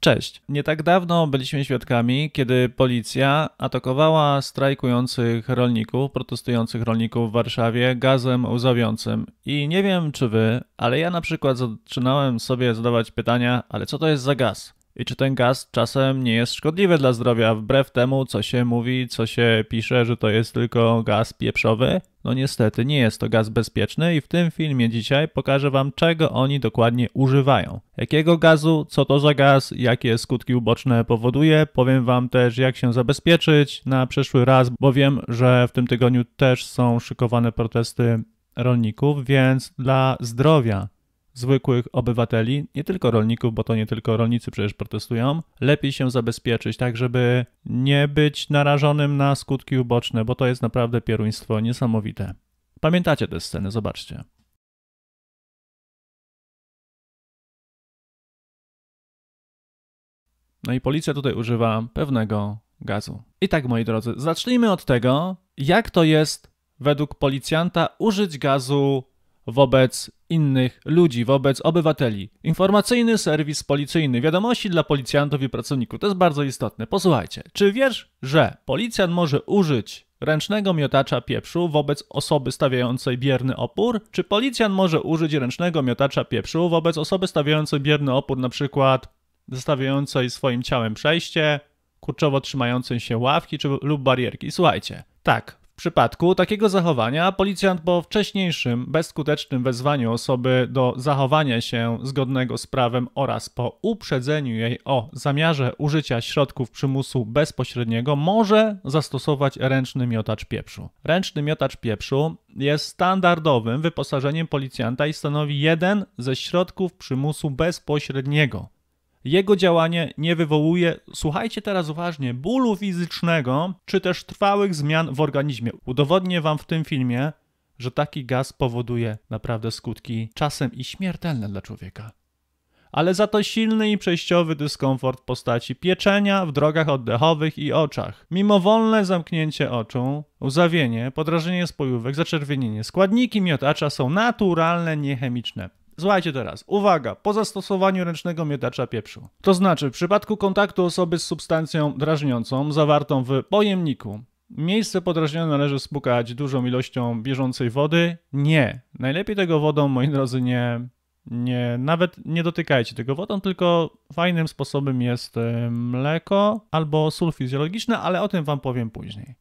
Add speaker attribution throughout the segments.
Speaker 1: Cześć. Nie tak dawno byliśmy świadkami, kiedy policja atakowała strajkujących rolników, protestujących rolników w Warszawie gazem łzawiącym. I nie wiem czy wy, ale ja na przykład zaczynałem sobie zadawać pytania, ale co to jest za gaz? I czy ten gaz czasem nie jest szkodliwy dla zdrowia, wbrew temu, co się mówi, co się pisze, że to jest tylko gaz pieprzowy? No niestety nie jest to gaz bezpieczny i w tym filmie dzisiaj pokażę Wam czego oni dokładnie używają. Jakiego gazu, co to za gaz, jakie skutki uboczne powoduje, powiem Wam też jak się zabezpieczyć na przyszły raz, bo wiem, że w tym tygodniu też są szykowane protesty rolników, więc dla zdrowia zwykłych obywateli, nie tylko rolników, bo to nie tylko rolnicy przecież protestują, lepiej się zabezpieczyć, tak żeby nie być narażonym na skutki uboczne, bo to jest naprawdę pieruństwo niesamowite. Pamiętacie te sceny, zobaczcie. No i policja tutaj używa pewnego gazu. I tak, moi drodzy, zacznijmy od tego, jak to jest według policjanta użyć gazu wobec innych ludzi, wobec obywateli. Informacyjny serwis policyjny, wiadomości dla policjantów i pracowników. To jest bardzo istotne. Posłuchajcie, czy wiesz, że policjant może użyć ręcznego miotacza pieprzu wobec osoby stawiającej bierny opór? Czy policjant może użyć ręcznego miotacza pieprzu wobec osoby stawiającej bierny opór, na przykład zostawiającej swoim ciałem przejście, kurczowo trzymającej się ławki czy, lub barierki? Słuchajcie, tak, w przypadku takiego zachowania policjant po wcześniejszym bezskutecznym wezwaniu osoby do zachowania się zgodnego z prawem oraz po uprzedzeniu jej o zamiarze użycia środków przymusu bezpośredniego może zastosować ręczny miotacz pieprzu. Ręczny miotacz pieprzu jest standardowym wyposażeniem policjanta i stanowi jeden ze środków przymusu bezpośredniego. Jego działanie nie wywołuje, słuchajcie teraz uważnie, bólu fizycznego czy też trwałych zmian w organizmie. Udowodnię Wam w tym filmie, że taki gaz powoduje naprawdę skutki czasem i śmiertelne dla człowieka. Ale za to silny i przejściowy dyskomfort w postaci pieczenia w drogach oddechowych i oczach. Mimowolne zamknięcie oczu, uzawienie, podrażnienie spojówek, zaczerwienienie, składniki miotacza są naturalne, niechemiczne. Słuchajcie teraz, uwaga, po zastosowaniu ręcznego miotacza pieprzu. To znaczy, w przypadku kontaktu osoby z substancją drażniącą zawartą w pojemniku, Miejsce podrażnione należy spłukać dużą ilością bieżącej wody? Nie. Najlepiej tego wodą, moi drodzy, nie, nie, nawet nie dotykajcie tego wodą, tylko fajnym sposobem jest e, mleko albo sól fizjologiczny, ale o tym Wam powiem później.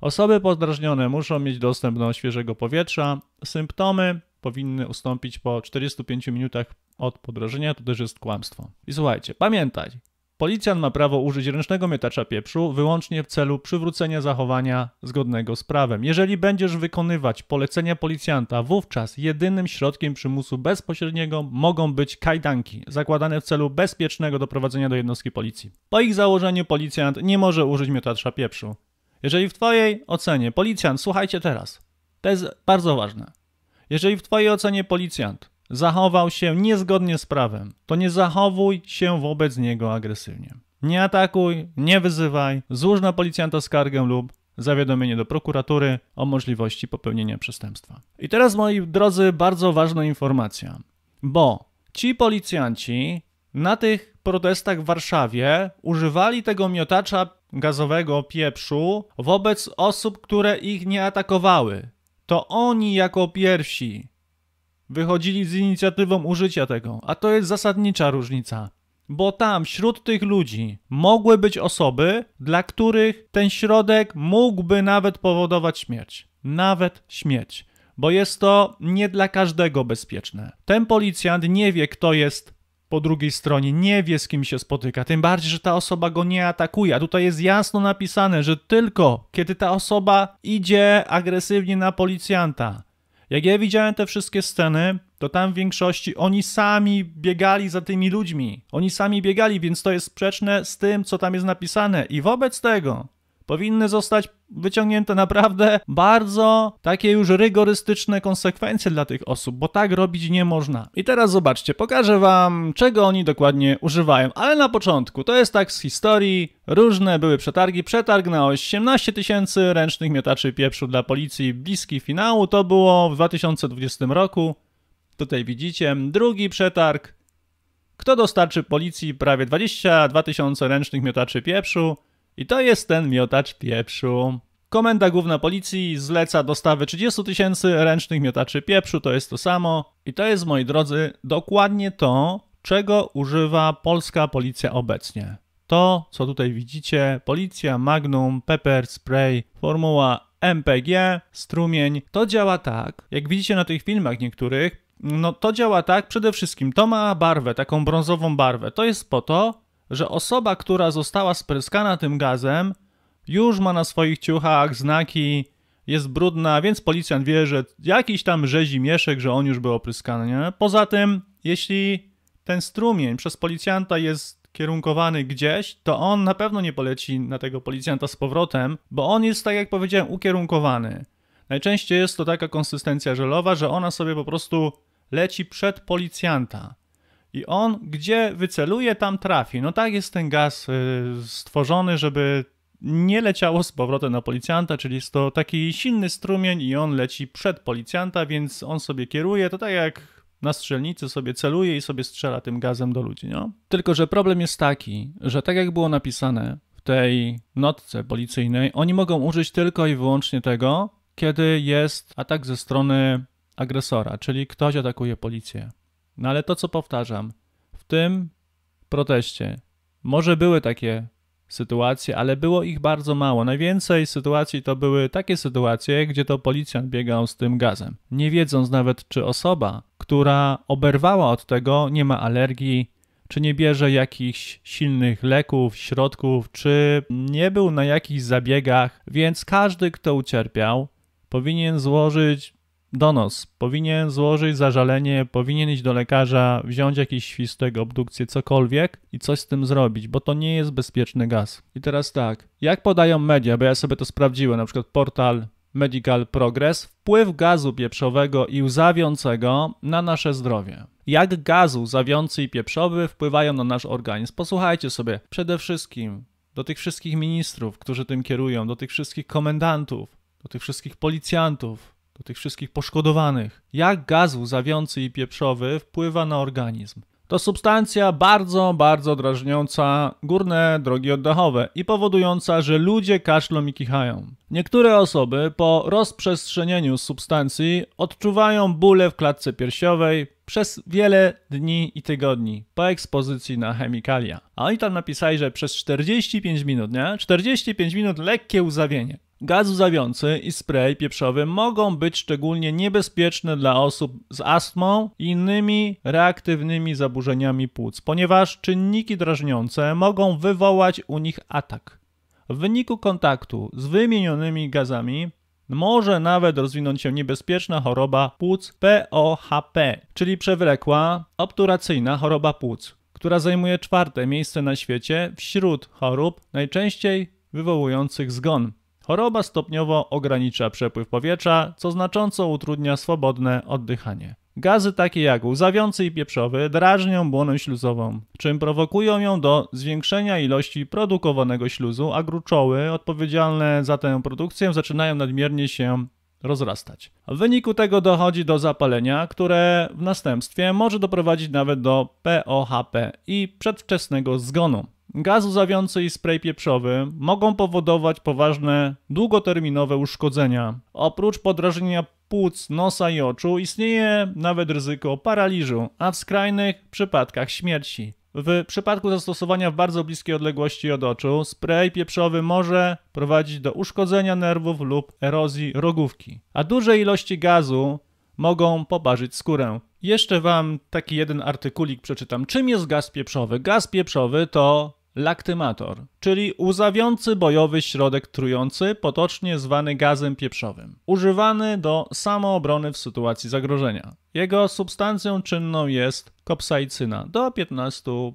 Speaker 1: Osoby podrażnione muszą mieć dostęp do świeżego powietrza. Symptomy powinny ustąpić po 45 minutach od podrażenia, to też jest kłamstwo. I słuchajcie, pamiętaj, policjant ma prawo użyć ręcznego miotacza pieprzu wyłącznie w celu przywrócenia zachowania zgodnego z prawem. Jeżeli będziesz wykonywać polecenia policjanta, wówczas jedynym środkiem przymusu bezpośredniego mogą być kajdanki, zakładane w celu bezpiecznego doprowadzenia do jednostki policji. Po ich założeniu policjant nie może użyć miotacza pieprzu. Jeżeli w Twojej ocenie policjant, słuchajcie teraz, to jest bardzo ważne jeżeli w Twojej ocenie policjant zachował się niezgodnie z prawem, to nie zachowuj się wobec niego agresywnie. Nie atakuj, nie wyzywaj, złóż na policjanta skargę lub zawiadomienie do prokuratury o możliwości popełnienia przestępstwa. I teraz, moi drodzy, bardzo ważna informacja, bo ci policjanci na tych protestach w Warszawie używali tego miotacza gazowego pieprzu wobec osób, które ich nie atakowały. To oni jako pierwsi wychodzili z inicjatywą użycia tego, a to jest zasadnicza różnica. Bo tam wśród tych ludzi mogły być osoby, dla których ten środek mógłby nawet powodować śmierć. Nawet śmierć bo jest to nie dla każdego bezpieczne. Ten policjant nie wie, kto jest po drugiej stronie nie wie, z kim się spotyka. Tym bardziej, że ta osoba go nie atakuje. A tutaj jest jasno napisane, że tylko kiedy ta osoba idzie agresywnie na policjanta. Jak ja widziałem te wszystkie sceny, to tam w większości oni sami biegali za tymi ludźmi. Oni sami biegali, więc to jest sprzeczne z tym, co tam jest napisane. I wobec tego powinny zostać wyciągnięte naprawdę bardzo takie już rygorystyczne konsekwencje dla tych osób, bo tak robić nie można. I teraz zobaczcie, pokażę wam, czego oni dokładnie używają, ale na początku, to jest tak z historii, różne były przetargi, przetarg na 18 tysięcy ręcznych miotaczy pieprzu dla policji bliski finału, to było w 2020 roku, tutaj widzicie, drugi przetarg, kto dostarczy policji prawie 22 tysiące ręcznych miotaczy pieprzu, i to jest ten miotacz pieprzu. Komenda Główna Policji zleca dostawy 30 tysięcy ręcznych miotaczy pieprzu, to jest to samo. I to jest, moi drodzy, dokładnie to, czego używa polska policja obecnie. To, co tutaj widzicie, policja, magnum, pepper, spray, formuła MPG, strumień, to działa tak, jak widzicie na tych filmach niektórych, no to działa tak, przede wszystkim to ma barwę, taką brązową barwę. To jest po to, że osoba, która została spryskana tym gazem, już ma na swoich ciuchach znaki, jest brudna, więc policjant wie, że jakiś tam rzezi mieszek, że on już był opryskany. Nie? Poza tym, jeśli ten strumień przez policjanta jest kierunkowany gdzieś, to on na pewno nie poleci na tego policjanta z powrotem, bo on jest, tak jak powiedziałem, ukierunkowany. Najczęściej jest to taka konsystencja żelowa, że ona sobie po prostu leci przed policjanta i on gdzie wyceluje, tam trafi. No tak jest ten gaz y, stworzony, żeby nie leciało z powrotem na policjanta, czyli jest to taki silny strumień i on leci przed policjanta, więc on sobie kieruje, to tak jak na strzelnicy sobie celuje i sobie strzela tym gazem do ludzi, no. Tylko, że problem jest taki, że tak jak było napisane w tej notce policyjnej, oni mogą użyć tylko i wyłącznie tego, kiedy jest atak ze strony agresora, czyli ktoś atakuje policję. No ale to, co powtarzam, w tym proteście może były takie sytuacje, ale było ich bardzo mało. Najwięcej sytuacji to były takie sytuacje, gdzie to policjant biegał z tym gazem, nie wiedząc nawet, czy osoba, która oberwała od tego, nie ma alergii, czy nie bierze jakichś silnych leków, środków, czy nie był na jakichś zabiegach, więc każdy, kto ucierpiał, powinien złożyć donos, powinien złożyć zażalenie, powinien iść do lekarza, wziąć jakiś świstek, obdukcję, cokolwiek i coś z tym zrobić, bo to nie jest bezpieczny gaz. I teraz tak, jak podają media, bo ja sobie to sprawdziłem, na przykład portal Medical Progress, wpływ gazu pieprzowego i łzawiącego na nasze zdrowie. Jak gaz łzawiący i pieprzowy wpływają na nasz organizm? Posłuchajcie sobie, przede wszystkim do tych wszystkich ministrów, którzy tym kierują, do tych wszystkich komendantów, do tych wszystkich policjantów, do tych wszystkich poszkodowanych, jak gaz łzawiący i pieprzowy wpływa na organizm. To substancja bardzo, bardzo drażniąca górne drogi oddechowe i powodująca, że ludzie kaszlą i kichają. Niektóre osoby po rozprzestrzenieniu substancji odczuwają bóle w klatce piersiowej przez wiele dni i tygodni po ekspozycji na chemikalia. A oni tam napisali, że przez 45 minut, nie? 45 minut lekkie uzawienie. Gaz zawiący i spray pieprzowy mogą być szczególnie niebezpieczne dla osób z astmą i innymi reaktywnymi zaburzeniami płuc, ponieważ czynniki drażniące mogą wywołać u nich atak. W wyniku kontaktu z wymienionymi gazami może nawet rozwinąć się niebezpieczna choroba płuc POHP, czyli przewlekła obturacyjna choroba płuc, która zajmuje czwarte miejsce na świecie wśród chorób najczęściej wywołujących zgon. Choroba stopniowo ogranicza przepływ powietrza, co znacząco utrudnia swobodne oddychanie. Gazy takie jak łzawiący i pieprzowy drażnią błonę śluzową, czym prowokują ją do zwiększenia ilości produkowanego śluzu, a gruczoły odpowiedzialne za tę produkcję zaczynają nadmiernie się rozrastać. W wyniku tego dochodzi do zapalenia, które w następstwie może doprowadzić nawet do POHP i przedwczesnego zgonu gaz łzawiący i spray pieprzowy mogą powodować poważne, długoterminowe uszkodzenia. Oprócz podrażnienia płuc, nosa i oczu istnieje nawet ryzyko paraliżu, a w skrajnych przypadkach śmierci. W przypadku zastosowania w bardzo bliskiej odległości od oczu, spray pieprzowy może prowadzić do uszkodzenia nerwów lub erozji rogówki, a duże ilości gazu mogą poparzyć skórę. Jeszcze Wam taki jeden artykulik przeczytam. Czym jest gaz pieprzowy? Gaz pieprzowy to Laktymator, czyli łzawiący bojowy środek trujący, potocznie zwany gazem pieprzowym, używany do samoobrony w sytuacji zagrożenia. Jego substancją czynną jest kopsajcyna do 15%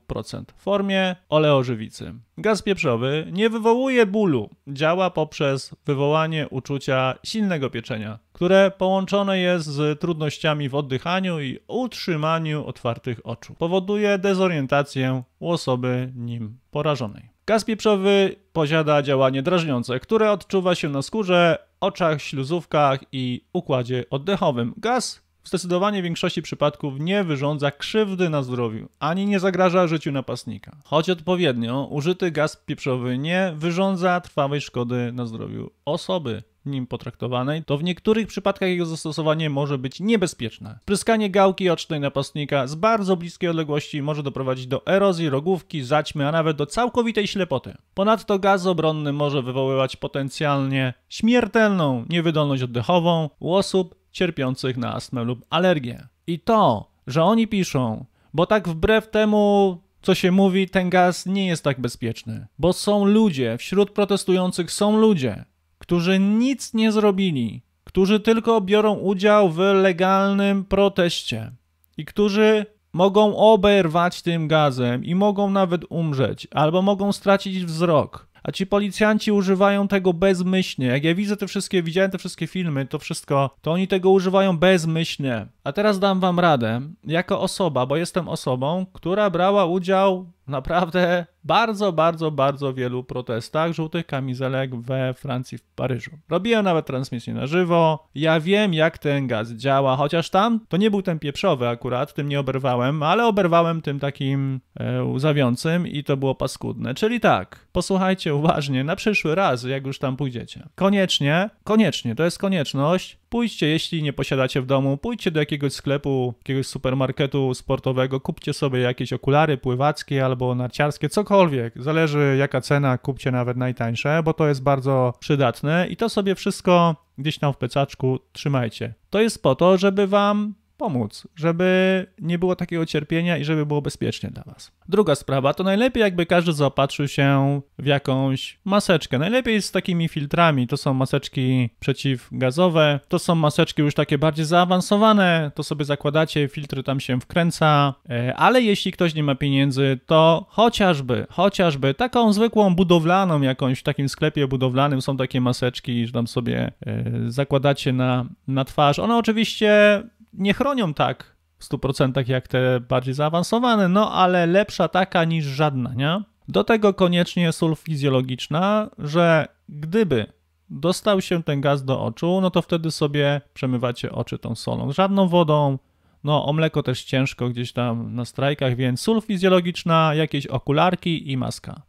Speaker 1: w formie oleożywicy. Gaz pieprzowy nie wywołuje bólu, działa poprzez wywołanie uczucia silnego pieczenia, które połączone jest z trudnościami w oddychaniu i utrzymaniu otwartych oczu. Powoduje dezorientację u osoby nim porażonej. Gaz pieprzowy posiada działanie drażniące, które odczuwa się na skórze, oczach, śluzówkach i układzie oddechowym. Gaz zdecydowanie w większości przypadków nie wyrządza krzywdy na zdrowiu, ani nie zagraża życiu napastnika. Choć odpowiednio użyty gaz pieprzowy nie wyrządza trwałej szkody na zdrowiu osoby nim potraktowanej, to w niektórych przypadkach jego zastosowanie może być niebezpieczne. Pryskanie gałki ocznej napastnika z bardzo bliskiej odległości może doprowadzić do erozji rogówki, zaćmy, a nawet do całkowitej ślepoty. Ponadto gaz obronny może wywoływać potencjalnie śmiertelną niewydolność oddechową u osób cierpiących na astmę lub alergię. I to, że oni piszą, bo tak wbrew temu, co się mówi, ten gaz nie jest tak bezpieczny. Bo są ludzie, wśród protestujących są ludzie, którzy nic nie zrobili, którzy tylko biorą udział w legalnym proteście i którzy mogą oberwać tym gazem i mogą nawet umrzeć, albo mogą stracić wzrok, a ci policjanci używają tego bezmyślnie. Jak ja widzę te wszystkie, widziałem te wszystkie filmy, to wszystko, to oni tego używają bezmyślnie. A teraz dam wam radę, jako osoba, bo jestem osobą, która brała udział naprawdę bardzo, bardzo, bardzo wielu protestach żółtych kamizelek we Francji, w Paryżu. Robiłem nawet transmisję na żywo. Ja wiem, jak ten gaz działa, chociaż tam to nie był ten pieprzowy akurat, tym nie oberwałem, ale oberwałem tym takim e, łzawiącym i to było paskudne. Czyli tak, posłuchajcie uważnie na przyszły raz, jak już tam pójdziecie. Koniecznie, koniecznie, to jest konieczność, Pójdźcie, jeśli nie posiadacie w domu, pójdźcie do jakiegoś sklepu, jakiegoś supermarketu sportowego, kupcie sobie jakieś okulary pływackie albo albo narciarskie, cokolwiek, zależy jaka cena, kupcie nawet najtańsze, bo to jest bardzo przydatne i to sobie wszystko gdzieś tam w pecaczku trzymajcie. To jest po to, żeby wam pomóc, żeby nie było takiego cierpienia i żeby było bezpiecznie dla Was. Druga sprawa to najlepiej, jakby każdy zaopatrzył się w jakąś maseczkę. Najlepiej z takimi filtrami. To są maseczki przeciwgazowe, to są maseczki już takie bardziej zaawansowane, to sobie zakładacie, filtry tam się wkręca, e, ale jeśli ktoś nie ma pieniędzy, to chociażby, chociażby taką zwykłą budowlaną jakąś, w takim sklepie budowlanym są takie maseczki, że tam sobie e, zakładacie na, na twarz. One oczywiście nie chronią tak w 100% jak te bardziej zaawansowane, no ale lepsza taka niż żadna, nie? Do tego koniecznie sól fizjologiczna, że gdyby dostał się ten gaz do oczu, no to wtedy sobie przemywacie oczy tą solą. Żadną wodą, no o mleko też ciężko gdzieś tam na strajkach, więc sól fizjologiczna, jakieś okularki i maska.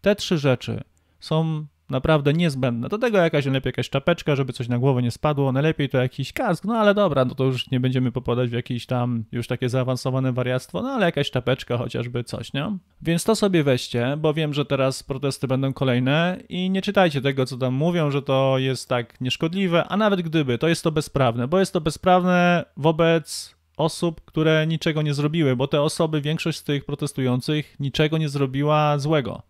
Speaker 1: Te trzy rzeczy są Naprawdę niezbędne. Do tego jakaś najlepiej jakaś czapeczka, żeby coś na głowę nie spadło. Najlepiej to jakiś kask, no ale dobra, no to już nie będziemy popadać w jakieś tam już takie zaawansowane wariactwo, no ale jakaś czapeczka chociażby coś, nie? Więc to sobie weźcie, bo wiem, że teraz protesty będą kolejne i nie czytajcie tego, co tam mówią, że to jest tak nieszkodliwe, a nawet gdyby, to jest to bezprawne, bo jest to bezprawne wobec osób, które niczego nie zrobiły, bo te osoby, większość z tych protestujących niczego nie zrobiła złego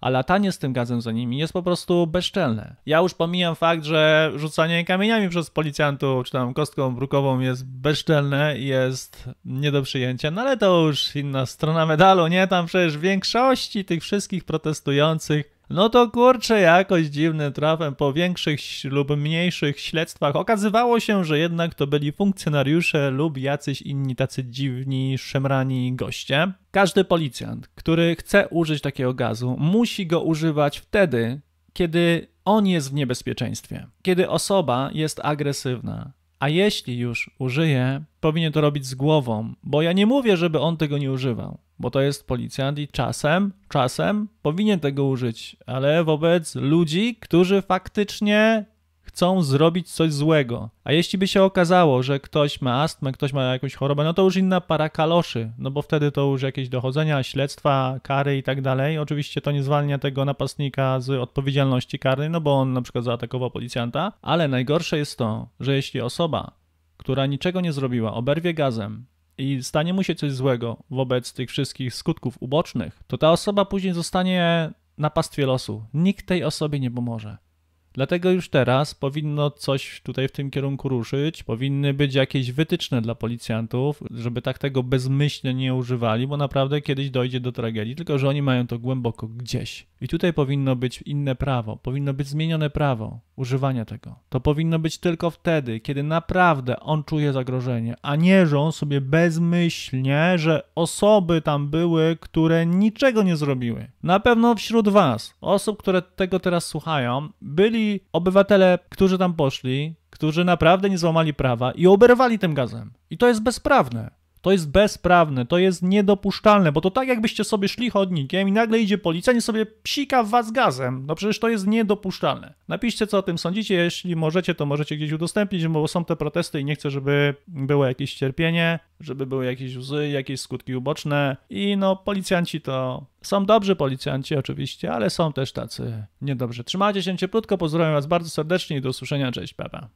Speaker 1: a latanie z tym gazem za nimi jest po prostu bezczelne. Ja już pomijam fakt, że rzucanie kamieniami przez policjantów, czy tam kostką brukową jest bezczelne i jest nie do przyjęcia, no ale to już inna strona medalu, nie? Tam przecież w większości tych wszystkich protestujących no to kurczę, jakoś dziwnym trafem po większych lub mniejszych śledztwach okazywało się, że jednak to byli funkcjonariusze lub jacyś inni tacy dziwni, szemrani goście. Każdy policjant, który chce użyć takiego gazu, musi go używać wtedy, kiedy on jest w niebezpieczeństwie, kiedy osoba jest agresywna. A jeśli już użyje, powinien to robić z głową, bo ja nie mówię, żeby on tego nie używał bo to jest policjant i czasem, czasem powinien tego użyć, ale wobec ludzi, którzy faktycznie chcą zrobić coś złego. A jeśli by się okazało, że ktoś ma astmę, ktoś ma jakąś chorobę, no to już inna para kaloszy, no bo wtedy to już jakieś dochodzenia, śledztwa, kary i tak dalej. Oczywiście to nie zwalnia tego napastnika z odpowiedzialności karnej, no bo on na przykład zaatakował policjanta, ale najgorsze jest to, że jeśli osoba, która niczego nie zrobiła, oberwie gazem, i stanie mu się coś złego wobec tych wszystkich skutków ubocznych, to ta osoba później zostanie na pastwie losu. Nikt tej osobie nie pomoże. Dlatego już teraz powinno coś tutaj w tym kierunku ruszyć, powinny być jakieś wytyczne dla policjantów, żeby tak tego bezmyślnie nie używali, bo naprawdę kiedyś dojdzie do tragedii, tylko że oni mają to głęboko gdzieś. I tutaj powinno być inne prawo, powinno być zmienione prawo używania tego. To powinno być tylko wtedy, kiedy naprawdę on czuje zagrożenie, a nie, że on sobie bezmyślnie, że osoby tam były, które niczego nie zrobiły. Na pewno wśród Was, osób, które tego teraz słuchają, byli obywatele, którzy tam poszli, którzy naprawdę nie złamali prawa i oberwali tym gazem. I to jest bezprawne. To jest bezprawne, to jest niedopuszczalne, bo to tak jakbyście sobie szli chodnikiem i nagle idzie policja i sobie psika w was gazem. No przecież to jest niedopuszczalne. Napiszcie, co o tym sądzicie. Jeśli możecie, to możecie gdzieś udostępnić, bo są te protesty i nie chcę, żeby było jakieś cierpienie, żeby były jakieś łzy, jakieś skutki uboczne. I no, policjanci to są dobrzy policjanci oczywiście, ale są też tacy niedobrzy. Trzymajcie się cieplutko, pozdrawiam was bardzo serdecznie i do usłyszenia. Cześć, papa.